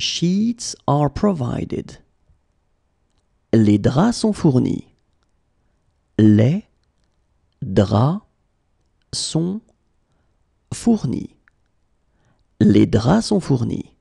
Sheets are provided. Les draps sont fournis. Les draps sont fournis. Les draps sont fournis.